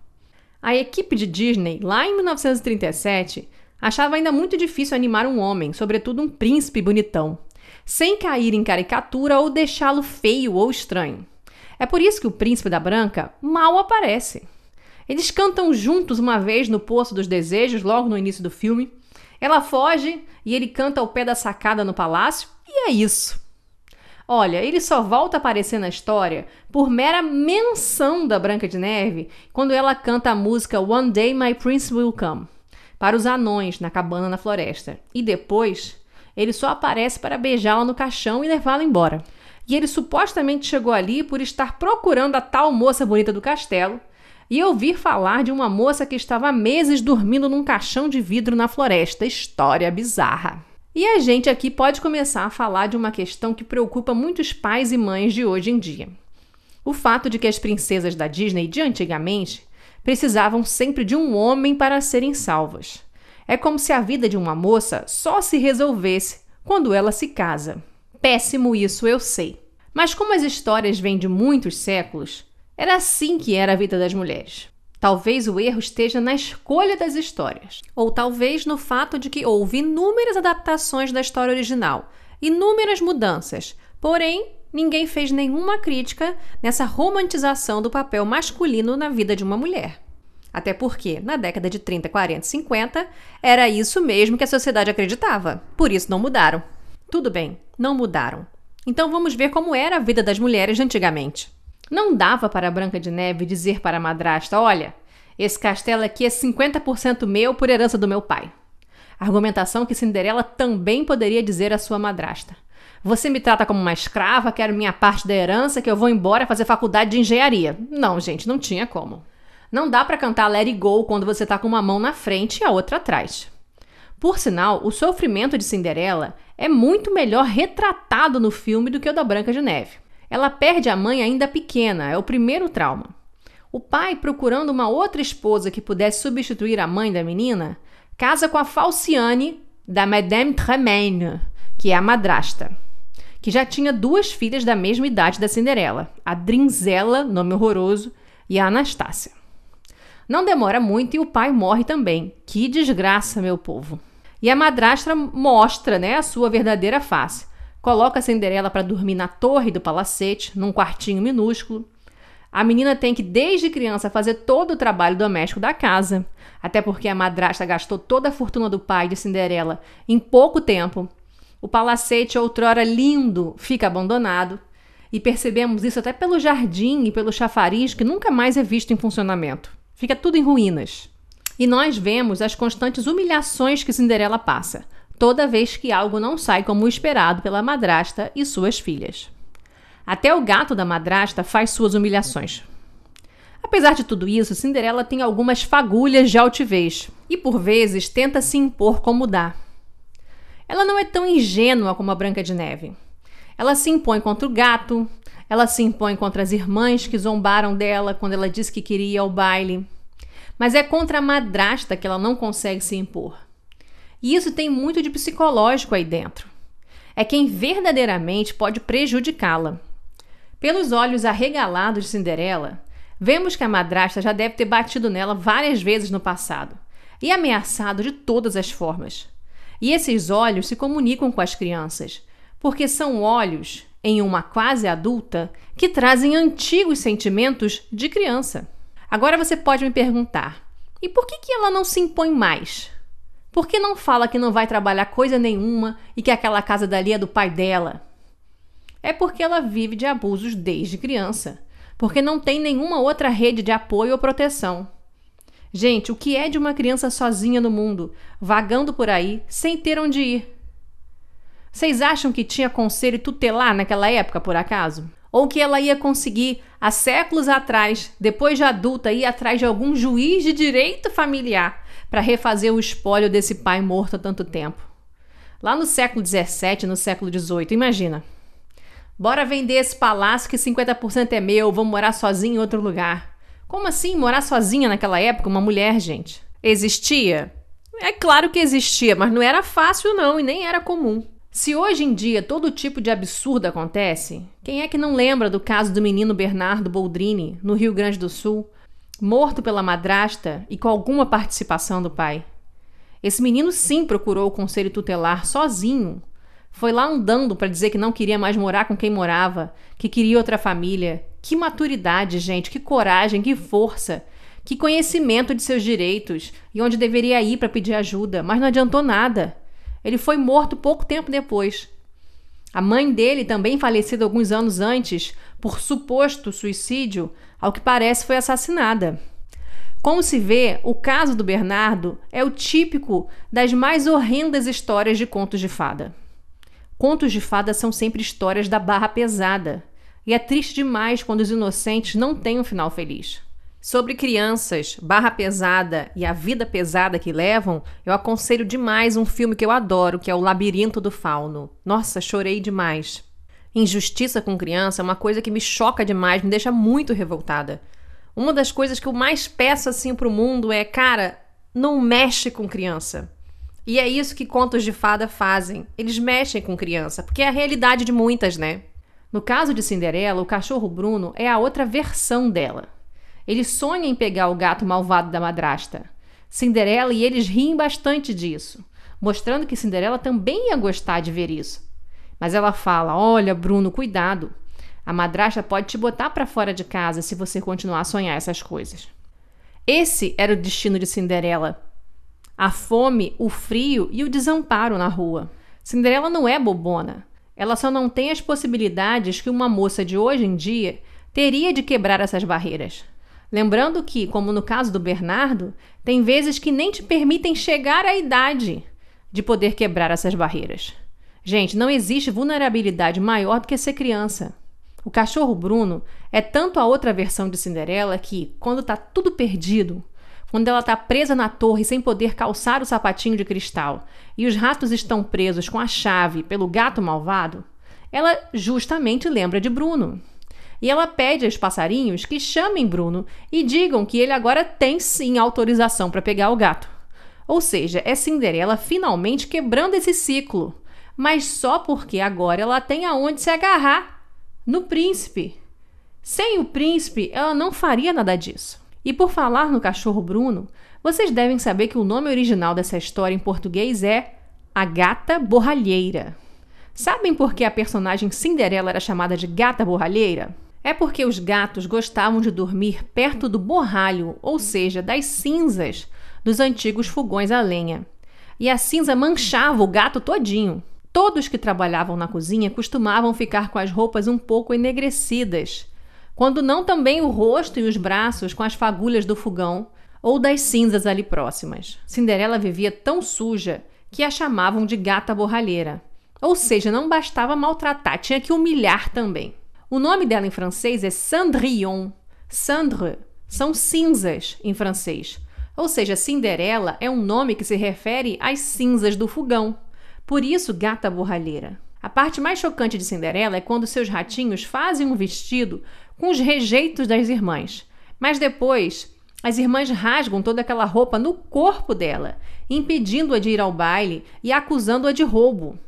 A equipe de Disney, lá em 1937, Achava ainda muito difícil animar um homem, sobretudo um príncipe bonitão, sem cair em caricatura ou deixá-lo feio ou estranho. É por isso que o príncipe da Branca mal aparece. Eles cantam juntos uma vez no Poço dos Desejos, logo no início do filme. Ela foge e ele canta ao pé da sacada no palácio, e é isso. Olha, ele só volta a aparecer na história por mera menção da Branca de Neve quando ela canta a música One Day My Prince Will Come para os anões na cabana na floresta. E depois, ele só aparece para beijá-la no caixão e levá-la embora. E ele supostamente chegou ali por estar procurando a tal moça bonita do castelo e ouvir falar de uma moça que estava há meses dormindo num caixão de vidro na floresta. História bizarra. E a gente aqui pode começar a falar de uma questão que preocupa muitos pais e mães de hoje em dia. O fato de que as princesas da Disney de antigamente precisavam sempre de um homem para serem salvas. É como se a vida de uma moça só se resolvesse quando ela se casa. Péssimo isso, eu sei. Mas como as histórias vêm de muitos séculos, era assim que era a vida das mulheres. Talvez o erro esteja na escolha das histórias, ou talvez no fato de que houve inúmeras adaptações da história original, inúmeras mudanças, porém ninguém fez nenhuma crítica nessa romantização do papel masculino na vida de uma mulher. Até porque, na década de 30, 40 50, era isso mesmo que a sociedade acreditava. Por isso não mudaram. Tudo bem, não mudaram. Então vamos ver como era a vida das mulheres antigamente. Não dava para a Branca de Neve dizer para a madrasta: olha, esse castelo aqui é 50% meu por herança do meu pai. Argumentação que Cinderela também poderia dizer à sua madrasta. Você me trata como uma escrava, quero minha parte da herança, que eu vou embora fazer faculdade de engenharia. Não, gente, não tinha como. Não dá para cantar Let It Go quando você tá com uma mão na frente e a outra atrás. Por sinal, o sofrimento de Cinderela é muito melhor retratado no filme do que o da Branca de Neve. Ela perde a mãe ainda pequena, é o primeiro trauma. O pai, procurando uma outra esposa que pudesse substituir a mãe da menina, casa com a Falciane da Madame Tremaine, que é a madrasta que já tinha duas filhas da mesma idade da Cinderela, a Drinzela, nome horroroso, e a Anastácia. Não demora muito e o pai morre também. Que desgraça, meu povo. E a madrastra mostra, né, a sua verdadeira face. Coloca a Cinderela para dormir na torre do palacete, num quartinho minúsculo. A menina tem que desde criança fazer todo o trabalho doméstico da casa, até porque a madrasta gastou toda a fortuna do pai de Cinderela em pouco tempo o palacete, outrora lindo, fica abandonado. E percebemos isso até pelo jardim e pelo chafariz, que nunca mais é visto em funcionamento. Fica tudo em ruínas. E nós vemos as constantes humilhações que Cinderela passa, toda vez que algo não sai como esperado pela madrasta e suas filhas. Até o gato da madrasta faz suas humilhações. Apesar de tudo isso, Cinderela tem algumas fagulhas de altivez e, por vezes, tenta se impor como dá. Ela não é tão ingênua como a Branca de Neve. Ela se impõe contra o gato, ela se impõe contra as irmãs que zombaram dela quando ela disse que queria ir ao baile. Mas é contra a madrasta que ela não consegue se impor. E isso tem muito de psicológico aí dentro. É quem verdadeiramente pode prejudicá-la. Pelos olhos arregalados de Cinderela, vemos que a madrasta já deve ter batido nela várias vezes no passado e ameaçado de todas as formas. E esses olhos se comunicam com as crianças, porque são olhos, em uma quase adulta, que trazem antigos sentimentos de criança. Agora você pode me perguntar: e por que, que ela não se impõe mais? Por que não fala que não vai trabalhar coisa nenhuma e que aquela casa dali é do pai dela? É porque ela vive de abusos desde criança, porque não tem nenhuma outra rede de apoio ou proteção. Gente, o que é de uma criança sozinha no mundo, vagando por aí, sem ter onde ir? Vocês acham que tinha conselho tutelar naquela época, por acaso? Ou que ela ia conseguir, há séculos atrás, depois de adulta, ir atrás de algum juiz de direito familiar para refazer o espólio desse pai morto há tanto tempo? Lá no século XVII, no século XVIII, imagina. Bora vender esse palácio que 50% é meu, vou morar sozinho em outro lugar. Como assim morar sozinha naquela época, uma mulher, gente? Existia? É claro que existia, mas não era fácil não e nem era comum. Se hoje em dia todo tipo de absurdo acontece, quem é que não lembra do caso do menino Bernardo Boldrini, no Rio Grande do Sul, morto pela madrasta e com alguma participação do pai? Esse menino sim procurou o conselho tutelar sozinho. Foi lá andando para dizer que não queria mais morar com quem morava, que queria outra família, que maturidade, gente, que coragem, que força, que conhecimento de seus direitos e onde deveria ir para pedir ajuda, mas não adiantou nada. Ele foi morto pouco tempo depois. A mãe dele, também falecida alguns anos antes, por suposto suicídio, ao que parece foi assassinada. Como se vê, o caso do Bernardo é o típico das mais horrendas histórias de contos de fada. Contos de fada são sempre histórias da barra pesada. E é triste demais quando os inocentes não têm um final feliz. Sobre crianças, barra pesada e a vida pesada que levam, eu aconselho demais um filme que eu adoro, que é O Labirinto do Fauno. Nossa, chorei demais. Injustiça com criança é uma coisa que me choca demais, me deixa muito revoltada. Uma das coisas que eu mais peço assim pro mundo é, cara, não mexe com criança. E é isso que contos de fada fazem. Eles mexem com criança, porque é a realidade de muitas, né? No caso de Cinderela, o cachorro Bruno é a outra versão dela. Ele sonha em pegar o gato malvado da madrasta. Cinderela e eles riem bastante disso, mostrando que Cinderela também ia gostar de ver isso. Mas ela fala: Olha, Bruno, cuidado. A madrasta pode te botar para fora de casa se você continuar a sonhar essas coisas. Esse era o destino de Cinderela: a fome, o frio e o desamparo na rua. Cinderela não é bobona. Ela só não tem as possibilidades que uma moça de hoje em dia teria de quebrar essas barreiras. Lembrando que, como no caso do Bernardo, tem vezes que nem te permitem chegar à idade de poder quebrar essas barreiras. Gente, não existe vulnerabilidade maior do que ser criança. O cachorro Bruno é tanto a outra versão de Cinderela que, quando está tudo perdido, quando ela está presa na torre sem poder calçar o sapatinho de cristal e os ratos estão presos com a chave pelo gato malvado, ela justamente lembra de Bruno. E ela pede aos passarinhos que chamem Bruno e digam que ele agora tem sim autorização para pegar o gato. Ou seja, é Cinderela finalmente quebrando esse ciclo, mas só porque agora ela tem aonde se agarrar no príncipe. Sem o príncipe, ela não faria nada disso. E por falar no cachorro Bruno, vocês devem saber que o nome original dessa história em português é A Gata Borralheira. Sabem por que a personagem Cinderela era chamada de Gata Borralheira? É porque os gatos gostavam de dormir perto do borralho, ou seja, das cinzas dos antigos fogões a lenha. E a cinza manchava o gato todinho. Todos que trabalhavam na cozinha costumavam ficar com as roupas um pouco enegrecidas quando não também o rosto e os braços com as fagulhas do fogão ou das cinzas ali próximas. Cinderela vivia tão suja que a chamavam de gata borralheira. Ou seja, não bastava maltratar, tinha que humilhar também. O nome dela em francês é Cendrillon. Cendre são cinzas em francês. Ou seja, Cinderela é um nome que se refere às cinzas do fogão. Por isso, gata borralheira. A parte mais chocante de Cinderela é quando seus ratinhos fazem um vestido com os rejeitos das irmãs. Mas depois, as irmãs rasgam toda aquela roupa no corpo dela, impedindo-a de ir ao baile e acusando-a de roubo.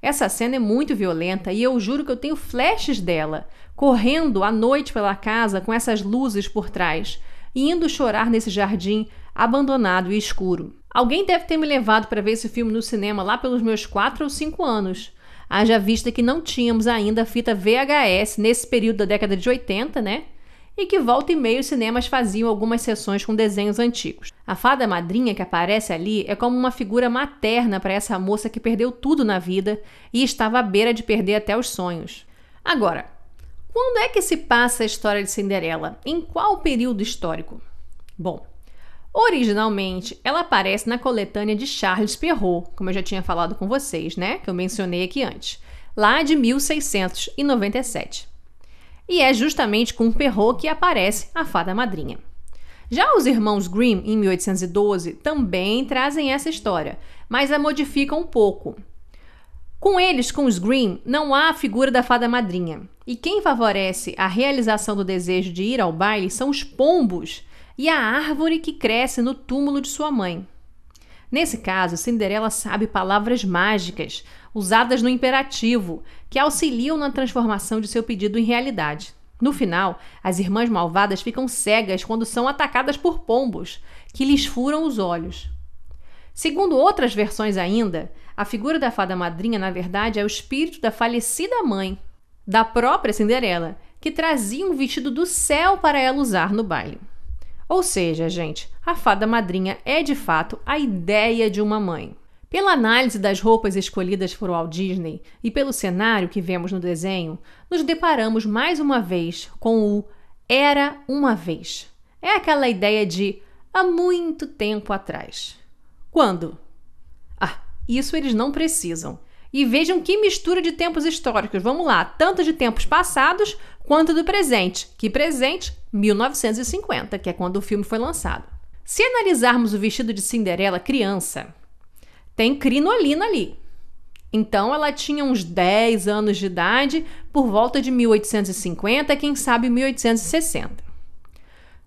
Essa cena é muito violenta e eu juro que eu tenho flashes dela, correndo à noite pela casa com essas luzes por trás, e indo chorar nesse jardim abandonado e escuro. Alguém deve ter me levado para ver esse filme no cinema lá pelos meus 4 ou 5 anos. Haja vista que não tínhamos ainda a fita VHS nesse período da década de 80, né? E que volta e meia os cinemas faziam algumas sessões com desenhos antigos. A fada madrinha que aparece ali é como uma figura materna para essa moça que perdeu tudo na vida e estava à beira de perder até os sonhos. Agora, quando é que se passa a história de Cinderela? Em qual período histórico? Bom, Originalmente, ela aparece na coletânea de Charles Perrault, como eu já tinha falado com vocês, né? Que eu mencionei aqui antes, lá de 1697. E é justamente com Perrault que aparece a fada madrinha. Já os irmãos Grimm, em 1812, também trazem essa história, mas a modificam um pouco. Com eles, com os Grimm, não há a figura da fada madrinha. E quem favorece a realização do desejo de ir ao baile são os pombos, e a árvore que cresce no túmulo de sua mãe. Nesse caso, Cinderela sabe palavras mágicas, usadas no imperativo, que auxiliam na transformação de seu pedido em realidade. No final, as irmãs malvadas ficam cegas quando são atacadas por pombos, que lhes furam os olhos. Segundo outras versões ainda, a figura da fada madrinha, na verdade, é o espírito da falecida mãe, da própria Cinderela, que trazia um vestido do céu para ela usar no baile. Ou seja, gente, a fada madrinha é de fato a ideia de uma mãe. Pela análise das roupas escolhidas por Walt Disney e pelo cenário que vemos no desenho, nos deparamos mais uma vez com o era uma vez. É aquela ideia de há muito tempo atrás. Quando? Ah, isso eles não precisam. E vejam que mistura de tempos históricos. Vamos lá, tanto de tempos passados quanto do presente. Que presente 1950, que é quando o filme foi lançado. Se analisarmos o vestido de Cinderela criança, tem crinolina ali. Então ela tinha uns 10 anos de idade, por volta de 1850, quem sabe 1860.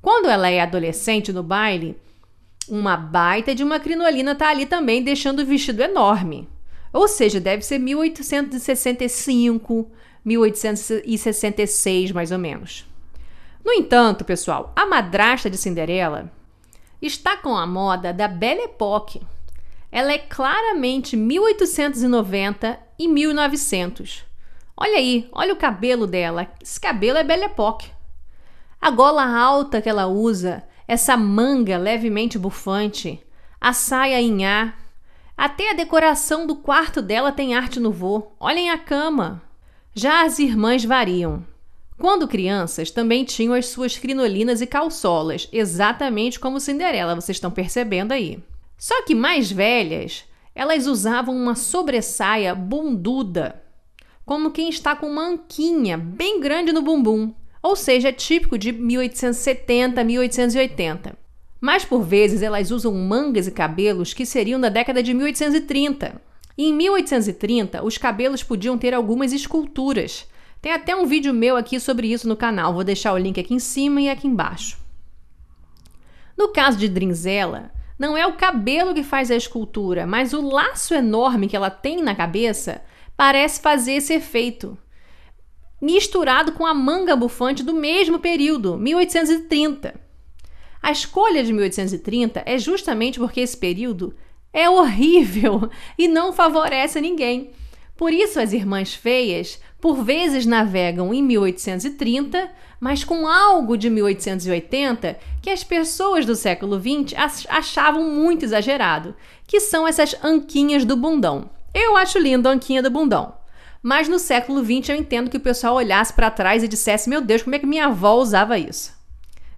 Quando ela é adolescente no baile, uma baita de uma crinolina tá ali também, deixando o vestido enorme. Ou seja, deve ser 1865, 1866 mais ou menos. No entanto, pessoal, a madrasta de Cinderela está com a moda da Belle Époque. Ela é claramente 1890 e 1900. Olha aí, olha o cabelo dela. Esse cabelo é Belle Époque. A gola alta que ela usa, essa manga levemente bufante, a saia em A. Até a decoração do quarto dela tem arte no vô. Olhem a cama. Já as irmãs variam. Quando crianças, também tinham as suas crinolinas e calçolas, exatamente como Cinderela, vocês estão percebendo aí. Só que mais velhas, elas usavam uma sobressaia bunduda, como quem está com uma anquinha bem grande no bumbum, ou seja, típico de 1870, 1880. Mas por vezes elas usam mangas e cabelos que seriam da década de 1830. E em 1830, os cabelos podiam ter algumas esculturas, tem até um vídeo meu aqui sobre isso no canal, vou deixar o link aqui em cima e aqui embaixo. No caso de Drinzela, não é o cabelo que faz a escultura, mas o laço enorme que ela tem na cabeça parece fazer esse efeito. Misturado com a manga bufante do mesmo período, 1830. A escolha de 1830 é justamente porque esse período é horrível [laughs] e não favorece ninguém. Por isso, as Irmãs Feias por vezes navegam em 1830, mas com algo de 1880 que as pessoas do século XX achavam muito exagerado, que são essas anquinhas do bundão. Eu acho lindo a anquinha do bundão. Mas no século XX eu entendo que o pessoal olhasse para trás e dissesse: meu Deus, como é que minha avó usava isso?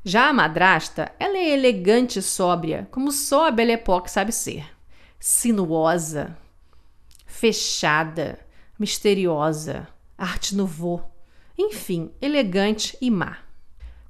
Já a madrasta, ela é elegante e sóbria, como só a Belle Époque sabe ser. Sinuosa, fechada, misteriosa, arte nouveau, enfim, elegante e má.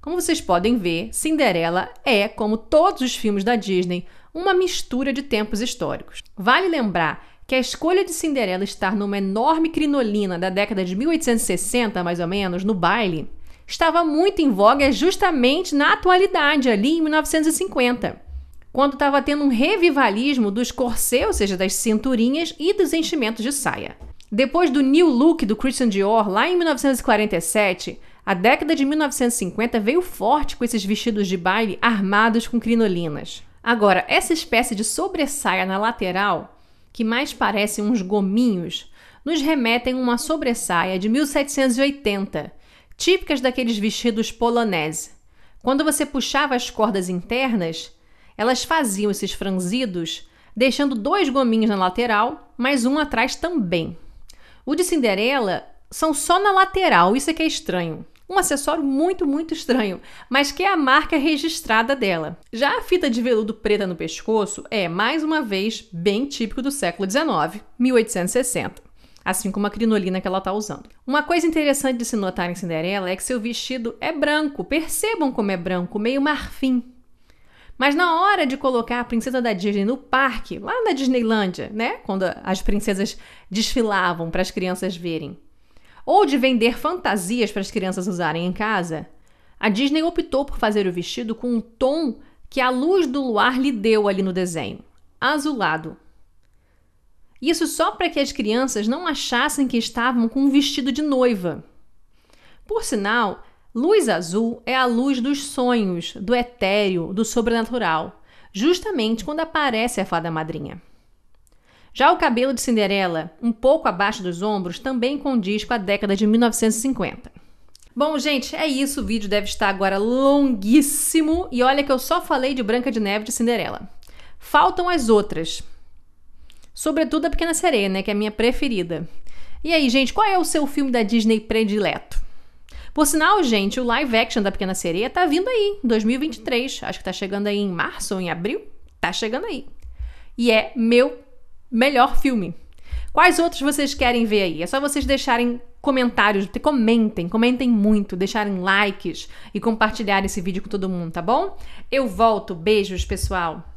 Como vocês podem ver, Cinderela é, como todos os filmes da Disney, uma mistura de tempos históricos. Vale lembrar que a escolha de Cinderela estar numa enorme crinolina da década de 1860, mais ou menos, no baile, estava muito em voga justamente na atualidade, ali em 1950 quando estava tendo um revivalismo dos corsets, ou seja, das cinturinhas e dos enchimentos de saia. Depois do new look do Christian Dior lá em 1947, a década de 1950 veio forte com esses vestidos de baile armados com crinolinas. Agora, essa espécie de sobressaia na lateral, que mais parecem uns gominhos, nos remetem a uma sobressaia de 1780, típicas daqueles vestidos polonese. Quando você puxava as cordas internas, elas faziam esses franzidos deixando dois gominhos na lateral, mas um atrás também. O de Cinderela são só na lateral, isso é que é estranho. Um acessório muito, muito estranho, mas que é a marca registrada dela. Já a fita de veludo preta no pescoço é, mais uma vez, bem típico do século XIX, 1860 assim como a crinolina que ela está usando. Uma coisa interessante de se notar em Cinderela é que seu vestido é branco. Percebam como é branco, meio marfim. Mas na hora de colocar a princesa da Disney no parque, lá na Disneylândia, né? Quando as princesas desfilavam para as crianças verem, ou de vender fantasias para as crianças usarem em casa, a Disney optou por fazer o vestido com um tom que a luz do luar lhe deu ali no desenho azulado. Isso só para que as crianças não achassem que estavam com um vestido de noiva. Por sinal, Luz azul é a luz dos sonhos, do etéreo, do sobrenatural, justamente quando aparece a fada madrinha. Já o cabelo de Cinderela, um pouco abaixo dos ombros, também condiz com a década de 1950. Bom, gente, é isso. O vídeo deve estar agora longuíssimo e olha que eu só falei de Branca de Neve e de Cinderela. Faltam as outras. Sobretudo a Pequena Sereia, né, que é a minha preferida. E aí, gente, qual é o seu filme da Disney predileto? Por sinal, gente, o live action da Pequena Sereia tá vindo aí, em 2023. Acho que tá chegando aí em março ou em abril. Tá chegando aí. E é meu melhor filme. Quais outros vocês querem ver aí? É só vocês deixarem comentários, comentem, comentem muito, deixarem likes e compartilhar esse vídeo com todo mundo, tá bom? Eu volto, beijos, pessoal.